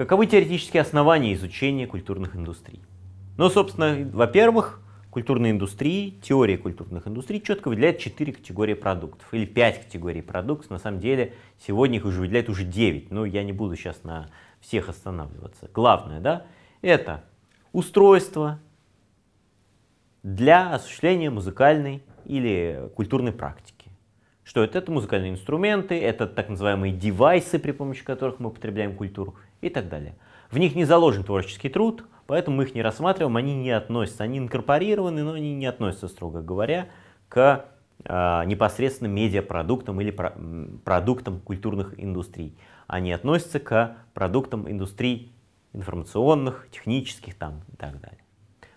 Каковы теоретические основания изучения культурных индустрий? Ну, собственно, во-первых, культурные индустрии, теория культурных индустрий четко выделяет 4 категории продуктов или 5 категорий продуктов. На самом деле сегодня их уже выделяет уже 9, но ну, я не буду сейчас на всех останавливаться. Главное, да, это устройство для осуществления музыкальной или культурной практики. Что это? Это музыкальные инструменты, это так называемые девайсы, при помощи которых мы употребляем культуру и так далее. В них не заложен творческий труд, поэтому мы их не рассматриваем, они не относятся, они инкорпорированы, но они не относятся, строго говоря, к э, непосредственно медиапродуктам или про, продуктам культурных индустрий. Они относятся к продуктам индустрий информационных, технических там, и так далее.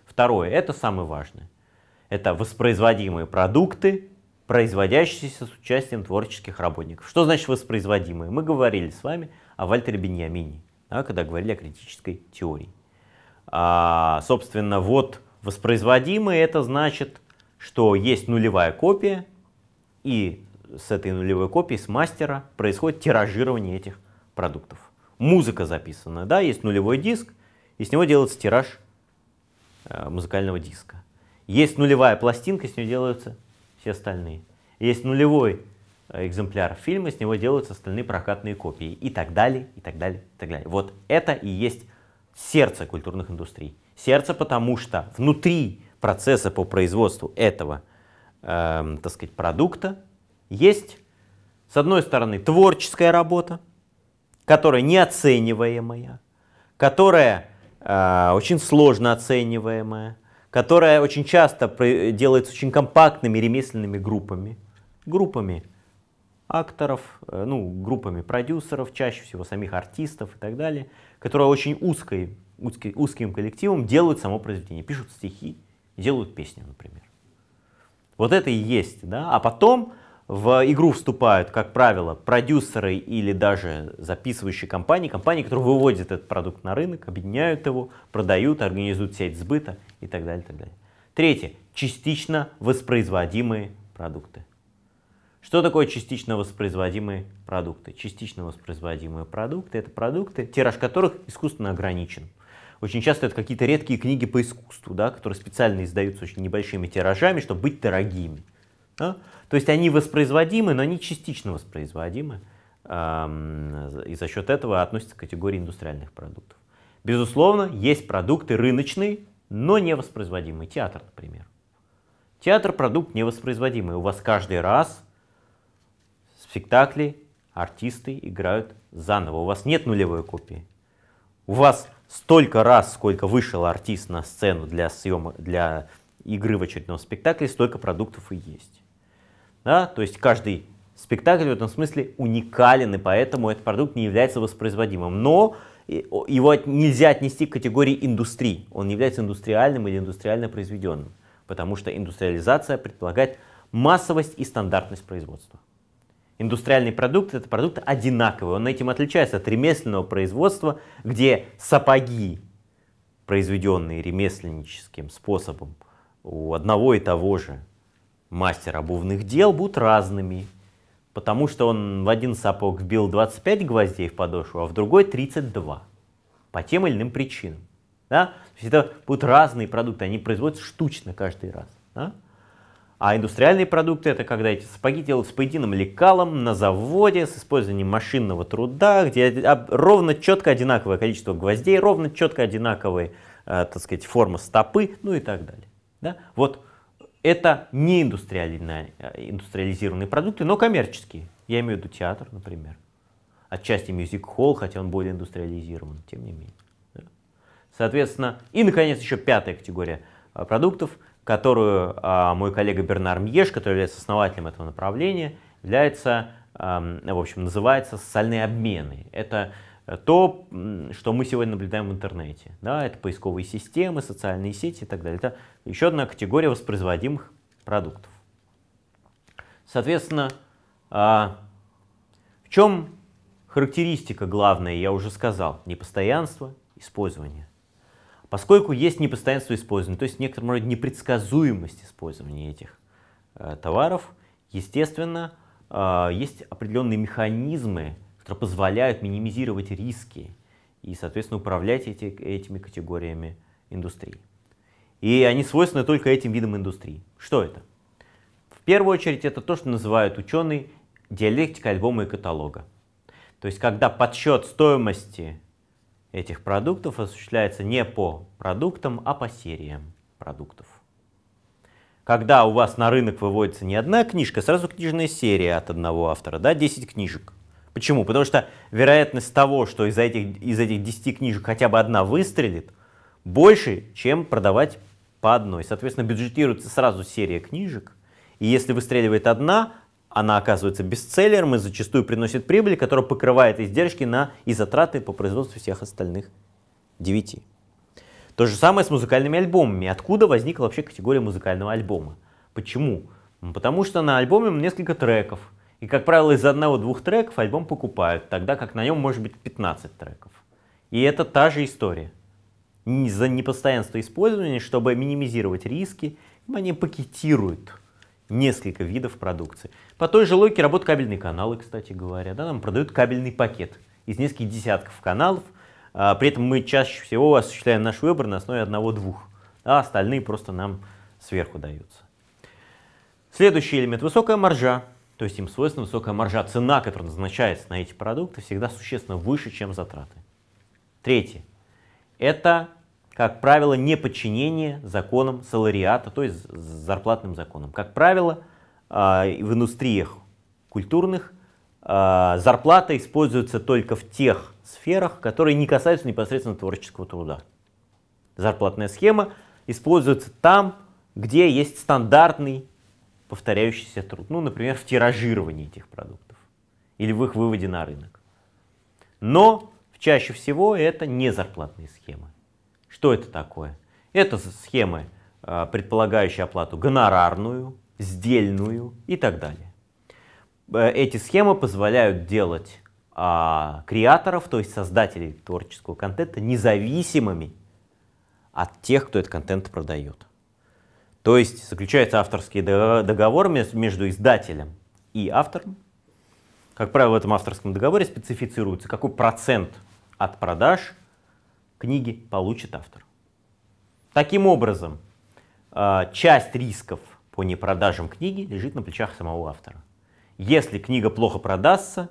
Второе, это самое важное, это воспроизводимые продукты, производящиеся с участием творческих работников. Что значит воспроизводимые? Мы говорили с вами о Вальтере Беньямине когда говорили о критической теории. А, собственно, вот воспроизводимые это значит, что есть нулевая копия, и с этой нулевой копией, с мастера происходит тиражирование этих продуктов. Музыка записана, да, есть нулевой диск, и с него делается тираж э, музыкального диска. Есть нулевая пластинка, с нее делаются все остальные. Есть нулевой Э, экземпляр фильма, с него делаются остальные прокатные копии и так далее, и так далее, и так далее. Вот это и есть сердце культурных индустрий. Сердце, потому что внутри процесса по производству этого, э, так сказать, продукта есть, с одной стороны, творческая работа, которая неоцениваемая, которая э, очень сложно оцениваемая, которая очень часто делается очень компактными ремесленными группами, группами акторов, э, ну, группами продюсеров, чаще всего самих артистов и так далее, которые очень узкой, узкий, узким коллективом делают само произведение, пишут стихи, делают песню, например. Вот это и есть, да, а потом в игру вступают, как правило, продюсеры или даже записывающие компании, компании, которые выводят этот продукт на рынок, объединяют его, продают, организуют сеть сбыта и так далее, и так далее. Третье. Частично воспроизводимые продукты. Что такое частично воспроизводимые продукты? Частично воспроизводимые продукты — это продукты, тираж которых искусственно ограничен. Очень часто это какие-то редкие книги по искусству, да, которые специально издаются очень небольшими тиражами, чтобы быть дорогими. Да? То есть они воспроизводимы, но они частично воспроизводимы, эм, и за счет этого относятся к категории индустриальных продуктов. Безусловно, есть продукты рыночные, но невоспроизводимые. Театр, например. Театр – продукт невоспроизводимый. У вас каждый раз спектакле артисты играют заново. У вас нет нулевой копии. У вас столько раз, сколько вышел артист на сцену для съема, для игры в очередном спектакле, столько продуктов и есть. Да? То есть каждый спектакль в этом смысле уникален, и поэтому этот продукт не является воспроизводимым. Но его нельзя отнести к категории индустрии. Он не является индустриальным или индустриально произведенным, потому что индустриализация предполагает массовость и стандартность производства. Индустриальный продукт – это продукт одинаковый, он этим отличается от ремесленного производства, где сапоги, произведенные ремесленническим способом у одного и того же мастера обувных дел, будут разными, потому что он в один сапог вбил 25 гвоздей в подошву, а в другой 32, по тем или иным причинам. Да? То есть это будут разные продукты, они производятся штучно каждый раз. Да? А индустриальные продукты это когда эти сапоги делают с поединым лекалом на заводе с использованием машинного труда, где ровно четко одинаковое количество гвоздей, ровно четко одинаковые, э, так сказать, формы стопы, ну и так далее. Да? Вот это не индустриальные, э, индустриализированные продукты, но коммерческие. Я имею в виду театр, например. Отчасти мюзик-холл, хотя он более индустриализирован, тем не менее. Соответственно, и, наконец, еще пятая категория э, продуктов – которую а, мой коллега Бернар Мьеш, который является основателем этого направления, является, а, в общем, называется социальные обмены. Это э, то, что мы сегодня наблюдаем в интернете. Да, это поисковые системы, социальные сети и так далее. Это еще одна категория воспроизводимых продуктов. Соответственно, а, в чем характеристика главная, я уже сказал, непостоянство использования. Поскольку есть непостоянство использования, то есть в некотором роде непредсказуемость использования этих э, товаров, естественно, э, есть определенные механизмы, которые позволяют минимизировать риски и, соответственно, управлять эти, этими категориями индустрии. И они свойственны только этим видам индустрии. Что это? В первую очередь это то, что называют ученые диалектика альбома и каталога. То есть когда подсчет стоимости этих продуктов осуществляется не по продуктам, а по сериям продуктов. Когда у вас на рынок выводится не одна книжка, а сразу книжная серия от одного автора, да, 10 книжек. Почему? Потому что вероятность того, что из этих, из этих 10 книжек хотя бы одна выстрелит, больше, чем продавать по одной. Соответственно, бюджетируется сразу серия книжек, и если выстреливает одна, она оказывается бестселлером и зачастую приносит прибыль, которая покрывает издержки на и затраты по производству всех остальных девяти. То же самое с музыкальными альбомами. Откуда возникла вообще категория музыкального альбома? Почему? Потому что на альбоме несколько треков. И, как правило, из одного-двух треков альбом покупают, тогда как на нем может быть 15 треков. И это та же история. За непостоянство использования, чтобы минимизировать риски, они пакетируют несколько видов продукции. По той же логике работают кабельные каналы, кстати говоря. Да, нам продают кабельный пакет из нескольких десятков каналов. А, при этом мы чаще всего осуществляем наш выбор на основе одного-двух, а остальные просто нам сверху даются. Следующий элемент – высокая маржа. То есть им свойственна высокая маржа. Цена, которая назначается на эти продукты, всегда существенно выше, чем затраты. Третье – это как правило, неподчинение законам салариата, то есть зарплатным законам. Как правило, а, в индустриях культурных а, зарплата используется только в тех сферах, которые не касаются непосредственно творческого труда. Зарплатная схема используется там, где есть стандартный повторяющийся труд. Ну, например, в тиражировании этих продуктов или в их выводе на рынок. Но чаще всего это не зарплатные схемы. Что это такое? Это схемы, э, предполагающие оплату гонорарную, сдельную и так далее. Э, эти схемы позволяют делать а, креаторов, то есть создателей творческого контента, независимыми от тех, кто этот контент продает. То есть заключается авторский договор между издателем и автором. Как правило, в этом авторском договоре специфицируется, какой процент от продаж – книги получит автор. Таким образом, э, часть рисков по непродажам книги лежит на плечах самого автора. Если книга плохо продастся,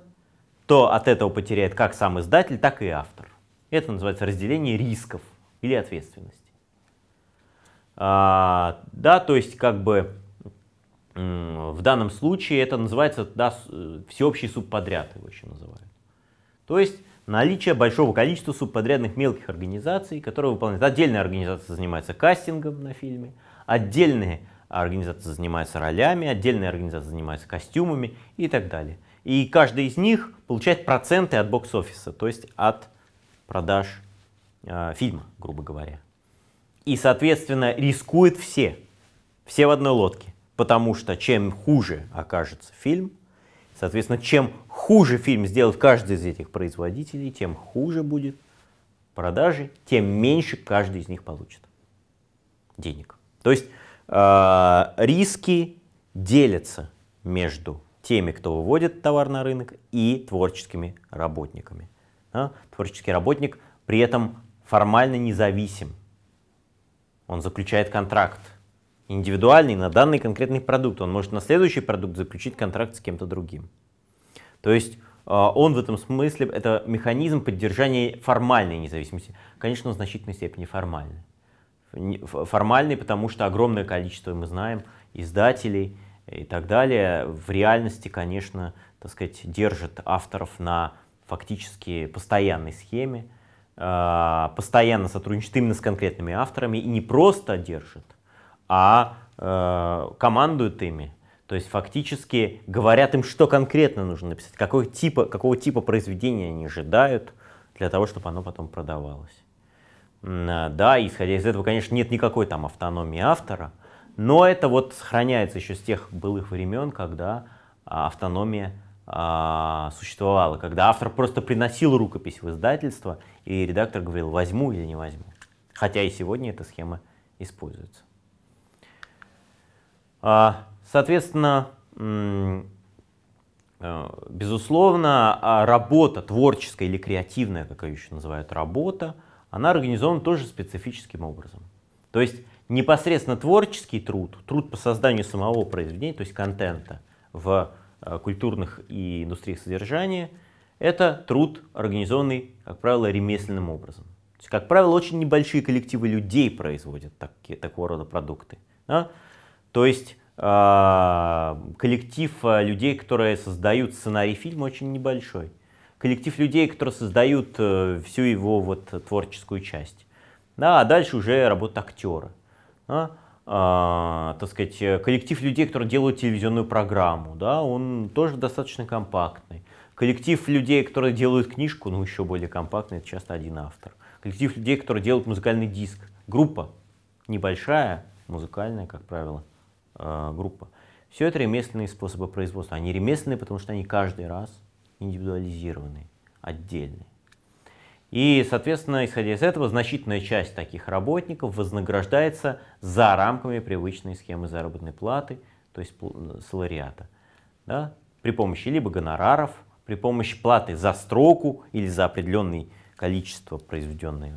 то от этого потеряет как сам издатель, так и автор. Это называется разделение рисков или ответственности. А, да, то есть как бы в данном случае это называется да, э, всеобщий субподряд, его еще называют. То есть наличие большого количества субподрядных мелких организаций, которые выполняют. Отдельная организация занимается кастингом на фильме, отдельная организация занимается ролями, отдельная организация занимается костюмами и так далее. И каждая из них получает проценты от бокс-офиса, то есть от продаж э, фильма, грубо говоря. И, соответственно, рискуют все, все в одной лодке, потому что чем хуже окажется фильм, соответственно, чем хуже фильм сделает каждый из этих производителей, тем хуже будет продажи, тем меньше каждый из них получит денег. То есть э, риски делятся между теми, кто выводит товар на рынок, и творческими работниками. Да? Творческий работник при этом формально независим. Он заключает контракт индивидуальный на данный конкретный продукт. Он может на следующий продукт заключить контракт с кем-то другим. То есть а, он в этом смысле, это механизм поддержания формальной независимости. Конечно, в значительной степени формальный. Формальный, потому что огромное количество, мы знаем, издателей и так далее, в реальности, конечно, так сказать, держит авторов на фактически постоянной схеме, а, постоянно сотрудничает именно с конкретными авторами и не просто держит, а э, командует ими то есть фактически говорят им, что конкретно нужно написать, какого типа, какого типа произведения они ожидают для того, чтобы оно потом продавалось. А, да, исходя из этого, конечно, нет никакой там автономии автора, но это вот сохраняется еще с тех былых времен, когда а, автономия а, существовала, когда автор просто приносил рукопись в издательство, и редактор говорил, возьму или не возьму. Хотя и сегодня эта схема используется. А, Соответственно, э, безусловно, а работа, творческая или креативная, как ее еще называют, работа, она организована тоже специфическим образом. То есть непосредственно творческий труд, труд по созданию самого произведения, то есть контента в э, культурных и индустриях содержания, это труд, организованный, как правило, ремесленным образом. То есть, как правило, очень небольшие коллективы людей производят такие такого рода продукты. Да? То есть Э, коллектив э, людей, которые создают сценарий фильма, очень небольшой. Коллектив людей, которые создают э, всю его вот творческую часть. Да, а дальше уже работа актера. Да? А, так сказать, коллектив людей, которые делают телевизионную программу, да, он тоже достаточно компактный. Коллектив людей, которые делают книжку, ну еще более компактный, это часто один автор. Коллектив людей, которые делают музыкальный диск. Группа небольшая, музыкальная, как правило. Э, группа. Все это ремесленные способы производства. Они ремесленные, потому что они каждый раз индивидуализированы, отдельные. И, соответственно, исходя из этого, значительная часть таких работников вознаграждается за рамками привычной схемы заработной платы, то есть салариата, да? при помощи либо гонораров, при помощи платы за строку или за определенное количество произведенной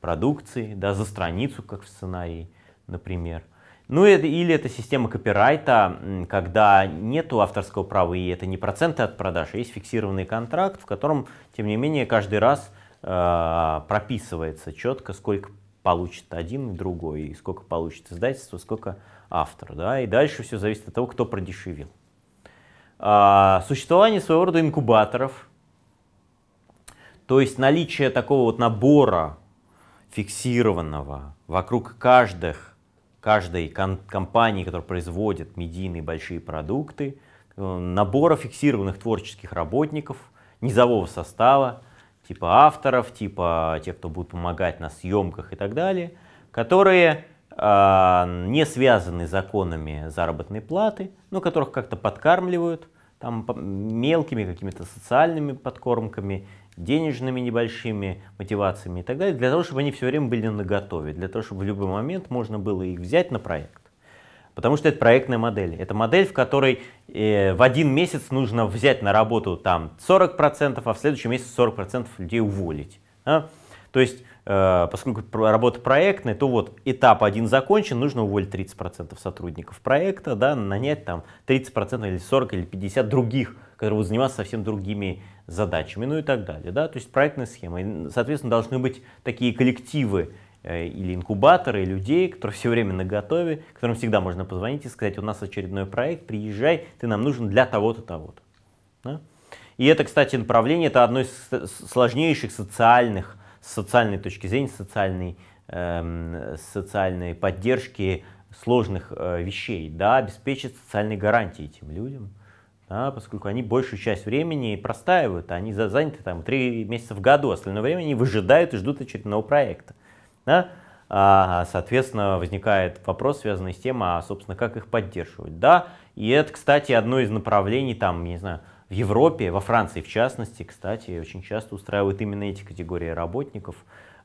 продукции, да, за страницу, как в сценарии, например – ну это, или это система копирайта, когда нету авторского права, и это не проценты от продаж, а есть фиксированный контракт, в котором, тем не менее, каждый раз э, прописывается четко, сколько получит один и другой, и сколько получит издательство, сколько автор. Да? И дальше все зависит от того, кто продешевил. А, существование своего рода инкубаторов, то есть наличие такого вот набора фиксированного вокруг каждых каждой компании, которая производит медийные большие продукты, э, набора фиксированных творческих работников, низового состава, типа авторов, типа тех, кто будет помогать на съемках и так далее, которые э, не связаны с законами заработной платы, но которых как-то подкармливают там мелкими какими-то социальными подкормками денежными небольшими мотивациями и так далее, для того, чтобы они все время были наготове, для того, чтобы в любой момент можно было их взять на проект. Потому что это проектная модель. Это модель, в которой э, в один месяц нужно взять на работу там 40%, а в следующий месяц 40% людей уволить. Да? То есть Э, поскольку работа проектная, то вот этап один закончен, нужно уволить 30% сотрудников проекта, да, нанять там 30% или 40 или 50 других, которые будут заниматься совсем другими задачами, ну и так далее. Да? То есть проектная схема. И, соответственно, должны быть такие коллективы э, или инкубаторы людей, которые все время на готове, которым всегда можно позвонить и сказать, у нас очередной проект, приезжай, ты нам нужен для того-то, того-то. Да? И это, кстати, направление, это одно из сложнейших социальных социальной точки зрения, социальной, э, социальной поддержки сложных э, вещей, да, обеспечить социальные гарантии этим людям, да, поскольку они большую часть времени простаивают, а они заняты там три месяца в году, а остальное время они выжидают и ждут очередного проекта. Да? А, соответственно, возникает вопрос, связанный с тем, а, собственно, как их поддерживать. Да? И это, кстати, одно из направлений, там, не знаю, в Европе, во Франции в частности, кстати, очень часто устраивают именно эти категории работников,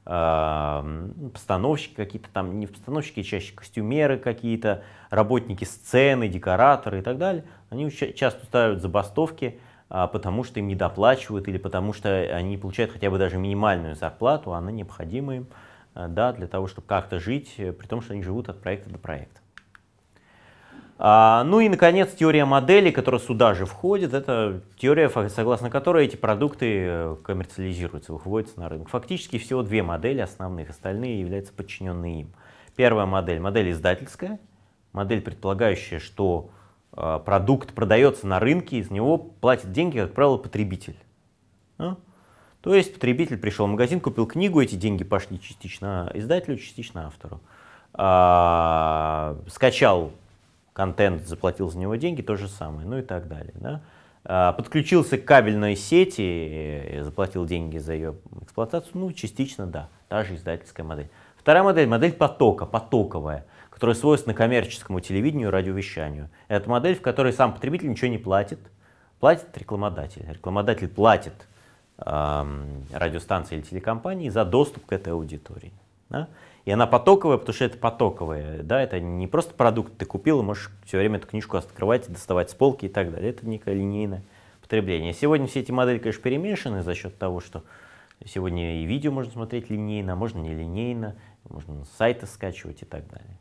постановщики какие-то там, не постановщики, а чаще костюмеры какие-то, работники сцены, декораторы и так далее, они часто устраивают забастовки, а, потому что им недоплачивают или потому что они получают хотя бы даже минимальную зарплату, а она необходима им э, да, для того, чтобы как-то жить, э, при том, что они живут от проекта до проекта. А, ну и, наконец, теория модели, которая сюда же входит, это теория, согласно которой эти продукты э, коммерциализируются, выходятся на рынок. Фактически всего две модели основных, остальные являются подчиненные им. Первая модель — модель издательская, модель, предполагающая, что а, продукт продается на рынке, из него платит деньги, как правило, потребитель. А? То есть потребитель пришел в магазин, купил книгу, эти деньги пошли частично издателю, частично автору. скачал контент заплатил за него деньги, то же самое, ну и так далее. Да? А, подключился к кабельной сети, э, заплатил деньги за ее эксплуатацию, ну частично да, та же издательская модель. Вторая модель, модель потока, потоковая, которая свойственна коммерческому телевидению и радиовещанию. Это модель, в которой сам потребитель ничего не платит, платит рекламодатель. Рекламодатель платит эм, радиостанции или телекомпании за доступ к этой аудитории. Да? И она потоковая, потому что это потоковая. Да? Это не просто продукт ты купил, и можешь все время эту книжку открывать, доставать с полки и так далее. Это не линейное потребление. А сегодня все эти модели, конечно, перемешаны за счет того, что сегодня и видео можно смотреть линейно, а можно линейно, можно сайты скачивать и так далее.